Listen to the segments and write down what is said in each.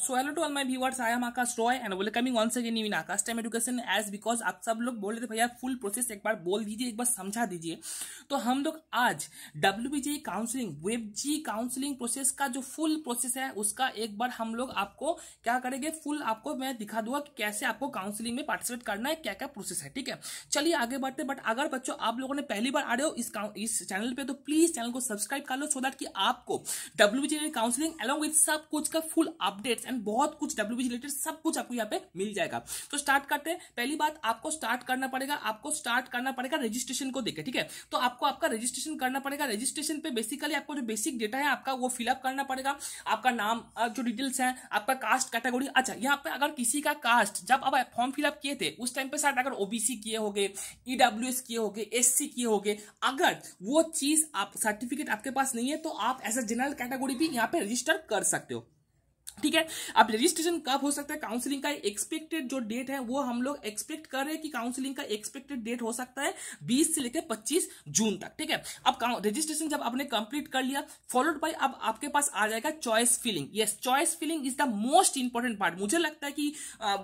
so hello to all my viewers I am Aakash Roy and welcoming on second in Aakash time education as because आप सब लोग बोल रहे थे भैया फुल प्रोसेस एक बार बोल दीजिए एक बार समझा दीजिए तो हम लोग आज W B counselling web G counselling process का जो फुल प्रोसेस है उसका एक बार हम लोग आपको क्या करेंगे फुल आपको मैं दिखा दूंगा कि कैसे आपको काउंसिलिंग में पार्टिसिपेट करना है क्या क्या प्रोसेस है ठीक है चलिए आगे बढ़ते बट अगर बच्चों आप लोगों ने पहली बार आ रहे हो इस इस चैनल पर तो प्लीज चैनल को सब्सक्राइब कर लो सो दैट कि आपको W B counselling along with सब कुछ का फुल अपडेट्स एंड बहुत कुछ डब्ल्यू रिलेटेड सब कुछ आपको यहाँ पे मिल जाएगा तो स्टार्ट करते हैं पहली बात आपको स्टार्ट करना पड़ेगा आपको स्टार्ट करना पड़ेगा रजिस्ट्रेशन को देखे ठीक है तो आपको आपका रजिस्ट्रेशन करना पड़ेगा रजिस्ट्रेशन पे बेसिकली आपको जो बेसिक डेटा है आपका वो फिलअप करना पड़ेगा आपका नाम जो डिटेल्स है आपका कास्ट कैटेगोरी अच्छा यहाँ पे अगर किसी का कास्ट जब आप फॉर्म फिलअप किए थे उस टाइम पे शायद अगर ओबीसी किए हो गए ईडब्ल्यू किए हो गए एस किए हो गए अगर वो चीज आप सर्टिफिकेट आपके पास नहीं है तो आप एज अ जनरल कैटेगोरी भी यहाँ पे रजिस्टर कर सकते हो ठीक है अब रजिस्ट्रेशन कब हो सकता है काउंसलिंग का एक्सपेक्टेड जो डेट है वो हम लोग एक्सपेक्ट कर रहे हैं कि काउंसलिंग का एक्सपेक्टेड डेट हो सकता है 20 से लेकर 25 जून तक ठीक है अब रजिस्ट्रेशन जब आपने कंप्लीट कर लिया फॉलोड बाय अब आपके पास आ जाएगा choice filling yes choice filling is the most important part मुझे लगता है कि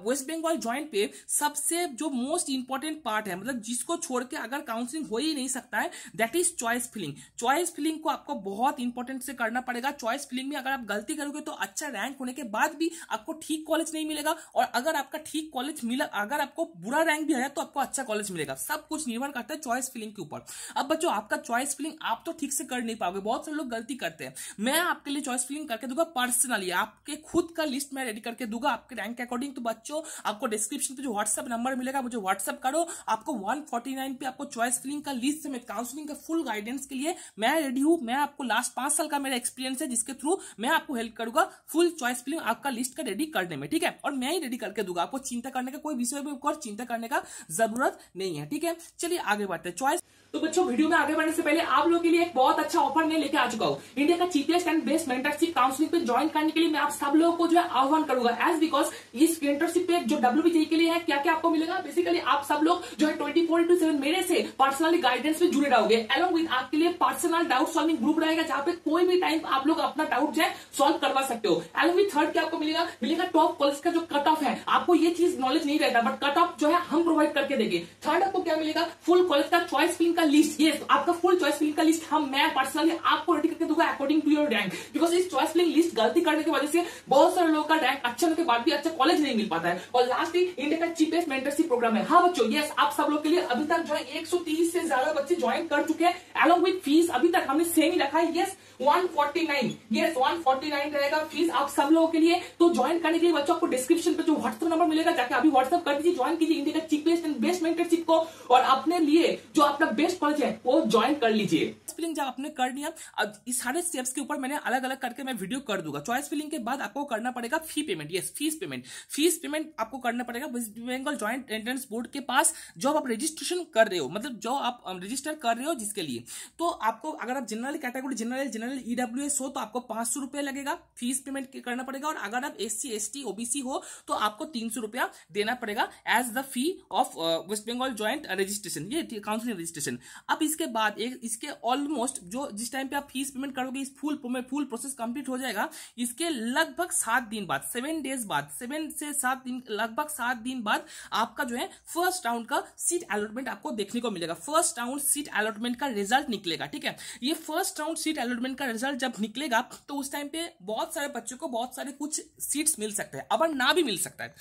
वेस्ट बंगाल ज्वाइंट पे सबसे जो मोस्ट इंपॉर्टेंट पार्ट है मतलब जिसको छोड़ के अगर काउंसिलिंग हो ही नहीं सकता है that is choice filling choice filling को आपको बहुत इंपॉर्टेंट से करना पड़ेगा चॉइस फिलिंग में अगर आप गलती करोगे तो अच्छा रैंक होने के बाद भी आपको ठीक कॉलेज नहीं मिलेगा और अगर आपका ठीक कॉलेज मिला अगर आपको बुरा रैंक भी आया तो आपको अच्छा कॉलेज मिलेगा सब कुछ निर्भर करता है चॉइस फिलिंग के ऊपर अब बच्चों आपका चॉइस फिलिंग आप तो ठीक से कर नहीं पाओगे बहुत सारे लोग गलती करते हैं मैं आपके लिए चॉइस फिलिंग करके दूंगा पर्सनली आपके खुद का लिस्ट मैं रेडी करके दूंगा आपके रैंक के अकॉर्डिंग तो बच्चों आपको डिस्क्रिप्शन पे जो व्हाट्सअप नंबर मिलेगा मुझे व्हाट्सअप करो आपको वन पे आपको चॉइस फिलिंग का लिस्ट समेत काउंसिलिंग का फुल गाइडेंस के लिए मैं रेडी हूं मैं आपको लास्ट पांच साल का मेरा एक्सपीरियंस है जिसके थ्रू मैं आपको हेल्प करूंगा फुल चॉइस स्पेलिंग आपका लिस्ट का रेडी करने में ठीक है और मैं ही रेडी करके दूंगा आपको चिंता करने का कोई विषय पर चिंता करने का जरूरत नहीं है ठीक है चलिए आगे बढ़ते हैं चॉइस तो बच्चों वीडियो में आगे बढ़ने से पहले आप लोग के लिए एक बहुत अच्छा ऑफर मैं लेके आ चुका हूँ इंडिया का cheapest and best mentorship counselling पे ज्वाइन करने के लिए मैं आप सब लोगों को जो है आह्वान करूंगा एज बिकॉज इस इंटर्नशिप पे जो डब्ल्यू के लिए है क्या क्या आपको मिलेगा बेसिकली आप सब लोग जो है ट्वेंटी फोर इंटू सेवन मेरे से पर्सनली गाइडेंस में जुड़े रहोगे अलॉन्ग विद आपके लिए पर्सनल डाउट सॉल्विंग ग्रुप रहेगा जहां पे कोई भी टाइम आप लोग अपना डाउट जो है सॉल्व करवा सकते हो एलॉन्ग विद थर्ड क्या आपको मिलेगा मिलेगा टॉप कॉलेज का जो कट ऑफ है आपको ये चीज नॉलेज नहीं रहता बट कट ऑफ जो है हम प्रोवाइड करके देंगे थर्ड आपको क्या मिलेगा फुल कॉलेज का चॉइस फिल्म का लिस्ट ये आपका फुल चॉइस फिल्म का लिस्ट हम मैं पर्सनली आपको रेडी करके दूंगा according to your rank because इस चॉइस स्पेशलिंग लिस्ट गलती करने की वजह से बहुत सारे लोगों का रैंक अच्छा होने के बाद भी अच्छा कॉलेज नहीं मिल पाता है और लास्टली इंडिया का चीपेस्ट मेंटरशिप प्रोग्राम है हाँ बच्चों यस आप सब लोग के लिए अभी तक जो है एक से ज्यादा बच्चे ज्वाइन कर चुके हैं अलॉन्ग विथ फीस अभी तक हमने सेम ही रखा है यस 149 149 रहेगा फीस आप सब लोगों के लिए तो ज्वाइन करने के लिए बच्चों डिस्क्रिप्शन पे जो व्हाट्सएप नंबर मिलेगा जाके अभी व्हाट्सएप कर दीजिए ज्वाइन कीजिए इंडिया का चीपेस्ट एंड बेस्ट मेंटरशिप को और अपने लिए जो आपका बेस्ट कॉलेज है वो ज्वाइन कर लीजिए फिलिंग जब आपने कर लिया अब इस सारे स्टेप्स के ऊपर मैंने अलग अलग करके मैं वीडियो कर दूंगा चॉइस फिलिंग के बाद आपको करना पड़ेगा fee payment yes fees payment fees payment आपको करना पड़ेगा West Bengal joint entrance board के पास जो आप रजिस्ट्रेशन कर रहे हो मतलब जो आप रजिस्टर um, कर रहे हो जिसके लिए तो आपको अगर आप general category general general general EW e हो तो आपको पांच सौ रुपया लगेगा फीस पेमेंट करना पड़ेगा और अगर आप S C S T OBC हो तो आपको तीन सौ रुपया देना पड़ेगा as the fee of West Bengal joint registration ये काउंसिलिंग रजिस्ट्रेशन अब इसके बाद एक इसके ऑलमोस्ट जो जिस टाइम पे आप फीस पेमेंट करोगे इस फुल फुल प्रोसेस कंप्लीट हो जाएगा इसके लगभग सात दिन बाद सेवन डेज बाद सेवन से सात दिन लगभग सात दिन बाद आपका जो है फर्स्ट राउंड का सीट अलॉटमेंट आपको देखने को मिलेगा फर्स्ट राउंड सीट अलॉटमेंट का रिजल्ट निकलेगा ठीक है ये first round seat allotment placement का रिजल्ट जब निकलेगा तो उस टाइम पे बहुत सारे बच्चों को बहुत सारे कुछ सीट्स मिल सकते हैं अगर ना भी मिल सकता है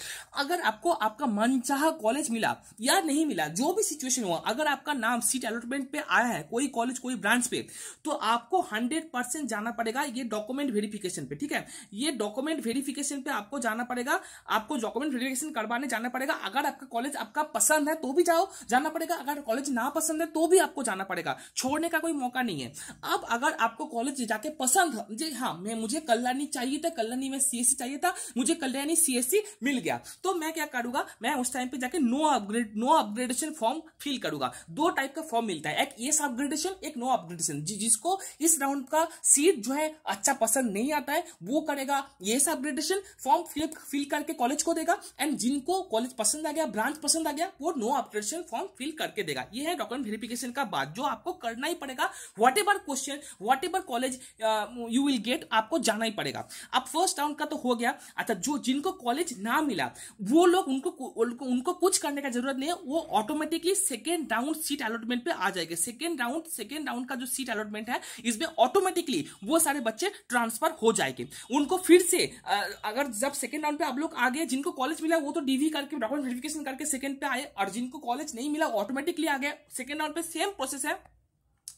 अगर आपको आपका मनचाहा कॉलेज मिला या नहीं मिला जो भी सिचुएशन हुआ अगर आपका नाम सीट अलॉटमेंट पे आया है कोई कॉलेज कोई ब्रांच पे तो आपको हंड्रेड परसेंट जाना पड़ेगा ये डॉक्यूमेंट वेरिफिकेशन पे ठीक है ये डॉक्यूमेंट वेरिफिकेशन पे आपको जाना पड़ेगा आपको डॉक्यूमेंट वेरिफिकेशन करवाने जाना पड़ेगा अगर आपका कॉलेज आपका पसंद है तो भी जाओ जाना पड़ेगा अगर कॉलेज ना पसंद है तो भी आपको जाना पड़ेगा छोड़ने का कोई मौका नहीं है अब अगर आपको कॉलेज जाके पसंद मुझे हाँ मैं मुझे कल्याणी चाहिए था कल्याणी में सीएससी चाहिए था मुझे कल्याणी सीएससी मिल गया तो मैं क्या करूंगा मैं उस टाइम पे जाके no upgrade no upgradation form fill करूंगा दो टाइप का फॉर्म मिलता है एक ये अपग्रेडेशन एक नो अपग्रेडेशन जि, जिसको इस राउंड का सीट जो है अच्छा पसंद नहीं आता है वो करेगा ये अपग्रेडेशन फॉर्म फिल फिल करके कॉलेज को देगा एंड जिनको कॉलेज पसंद आ गया ब्रांच पसंद आ गया वो नो अपग्रेडेशन फॉर्म फिल करके देगा ये है डॉक्यूमेंट वेरिफिकेशन का बात जो आपको करना ही पड़ेगा whatever question whatever college you will get आपको जाना ही पड़ेगा अब फर्स्ट राउंड का तो हो गया अच्छा जो जिनको कॉलेज ना मिला वो लोग उनको उनको, उनको कुछ करने का जरूरत नहीं है वो automatically second round seat allotment पे आ जाएगा सेकेंड राउंड सेकेंड राउंड का जो सीट अलॉटमेंट है इसमें ऑटोमेटिकली वो सारे बच्चे ट्रांसफर हो जाएंगे उनको फिर से uh, अगर जब सेकेंड राउंड पे आप लोग आ गए जिनको कॉलेज मिला वो तो डीवी करके डॉक्यूमेंट वेरिफिकेशन करके सेकेंड पे आए और जिनको कॉलेज नहीं मिला ऑटोमेटिकली आ गया सेकेंड राउंड पे सेम प्रोसेस है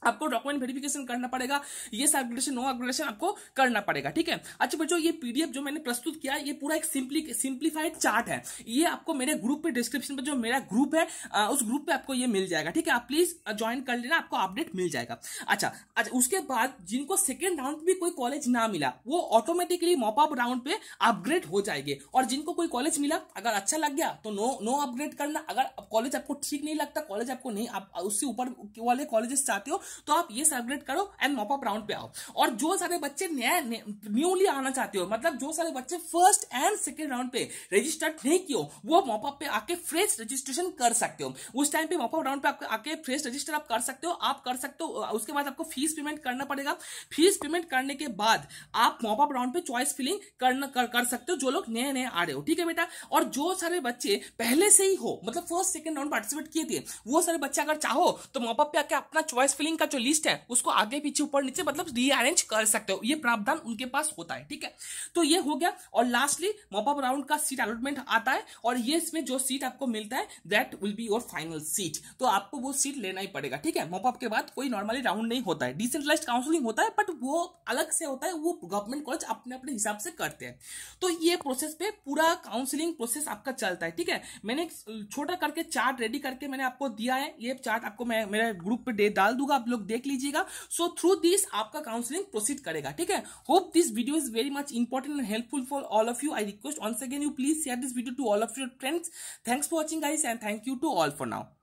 आपको डॉक्यूमेंट वेरिफिकेशन करना पड़ेगा ये अपग्रेडेशन नो अपग्रेडेशन आपको करना पड़ेगा ठीक है अच्छा बच्चों ये पीडीएफ जो मैंने प्रस्तुत किया ये पूरा एक सिंपली सिंप्लीफाइड चार्ट है ये आपको मेरे ग्रुप पे डिस्क्रिप्शन पे जो मेरा ग्रुप है उस ग्रुप पे आपको ये मिल जाएगा ठीक है आप प्लीज ज्वाइन कर लेना आपको अपडेट मिल जाएगा अच्छा अच्छा उसके बाद जिनको सेकेंड राउंड भी कोई कॉलेज ना मिला वो ऑटोमेटिकली मॉपअप राउंड पे अपग्रेड हो जाएंगे और जिनको कोई कॉलेज मिला अगर अच्छा लग गया तो नो नो अपग्रेड करना अगर कॉलेज आपको ठीक नहीं लगता कॉलेज आपको नहीं आप उससे ऊपर वाले कॉलेजेस चाहते हो तो आप ये सेलिब्रेट करो एंड मॉपअप राउंड पे आओ और जो सारे बच्चे नया न्यूली आना चाहते हो मतलब जो सारे बच्चे फर्स्ट एंड सेकेंड राउंड पे रजिस्टर नहीं किए वो मॉपअप पे आके फ्रेश रजिस्ट्रेशन कर सकते हो उस टाइम पे मॉपअप राउंड पे आके फ्रेश रजिस्टर आप कर सकते हो आप कर सकते हो उसके बाद आपको फीस पेमेंट करना पड़ेगा फीस पेमेंट करने के बाद आप मॉपअप राउंड पे चॉइस फिलिंग करना कर, कर सकते हो जो लोग नए नए आ रहे हो ठीक है बेटा और जो सारे बच्चे पहले से ही हो मतलब फर्स्ट सेकेंड राउंड पार्टिसिपेट किए थे वो सारे बच्चे अगर चाहो तो मॉपअप पे आके अपना चॉइस फिलिंग नेमिंग का जो लिस्ट है उसको आगे पीछे ऊपर नीचे मतलब रीअरेंज कर सकते हो ये प्रावधान उनके पास होता है ठीक है तो ये हो गया और लास्टली मॉपअप राउंड का सीट अलॉटमेंट आता है और ये इसमें जो सीट आपको मिलता है that will be your final seat तो आपको वो सीट लेना ही पड़ेगा ठीक है मॉपअप के बाद कोई नॉर्मली राउंड नहीं होता है डिसेंट्रलाइज काउंसिलिंग होता है बट वो अलग से होता है वो गवर्नमेंट कॉलेज अपने अपने हिसाब से करते हैं तो ये प्रोसेस पे पूरा काउंसिलिंग प्रोसेस आपका चलता है ठीक है मैंने छोटा करके चार्ट रेडी करके मैंने आपको दिया है ये चार्ट आपको मैं मेरे ग्रुप पे डे डाल दूंगा आप लोग देख लीजिएगा सो थ्रू दिस आपका काउंसलिंग प्रोसीड करेगा ठीक है hope this video is very much important and helpful for all of you I request on second you please share this video to all of your friends thanks for watching guys and thank you to all for now